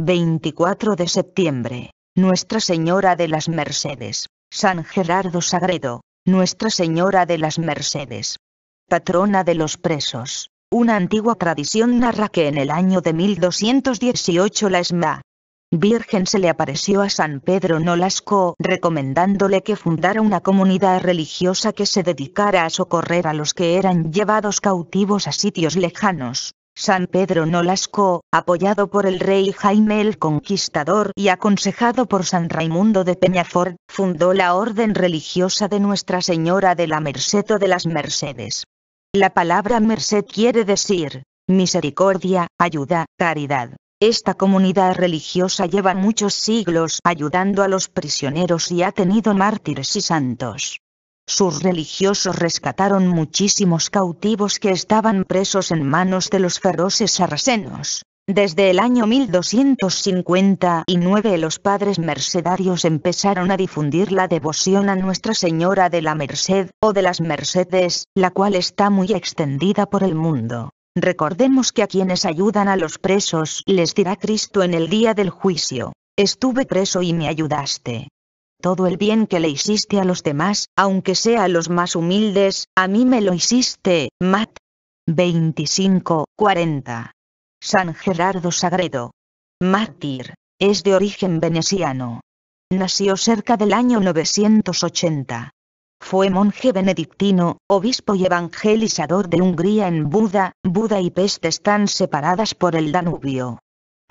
24 de septiembre. Nuestra Señora de las Mercedes. San Gerardo Sagredo. Nuestra Señora de las Mercedes. Patrona de los presos. Una antigua tradición narra que en el año de 1218 la ESMA, Virgen se le apareció a San Pedro Nolasco recomendándole que fundara una comunidad religiosa que se dedicara a socorrer a los que eran llevados cautivos a sitios lejanos. San Pedro Nolasco, apoyado por el rey Jaime el Conquistador y aconsejado por San Raimundo de Peñafort, fundó la orden religiosa de Nuestra Señora de la Merced o de las Mercedes. La palabra merced quiere decir, misericordia, ayuda, caridad. Esta comunidad religiosa lleva muchos siglos ayudando a los prisioneros y ha tenido mártires y santos. Sus religiosos rescataron muchísimos cautivos que estaban presos en manos de los feroces sarracenos. Desde el año 1259 los padres mercedarios empezaron a difundir la devoción a Nuestra Señora de la Merced, o de las Mercedes, la cual está muy extendida por el mundo. Recordemos que a quienes ayudan a los presos les dirá Cristo en el día del juicio, estuve preso y me ayudaste todo el bien que le hiciste a los demás, aunque sea a los más humildes, a mí me lo hiciste, Mat. 25, 40. San Gerardo Sagredo. Mártir. Es de origen veneciano. Nació cerca del año 980. Fue monje benedictino, obispo y evangelizador de Hungría en Buda, Buda y Peste están separadas por el Danubio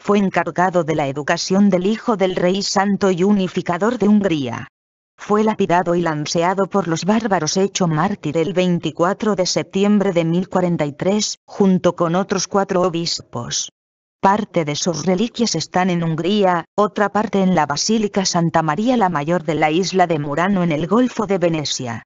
fue encargado de la educación del hijo del rey santo y unificador de Hungría. Fue lapidado y lanceado por los bárbaros hecho mártir el 24 de septiembre de 1043, junto con otros cuatro obispos. Parte de sus reliquias están en Hungría, otra parte en la Basílica Santa María la Mayor de la isla de Murano en el Golfo de Venecia.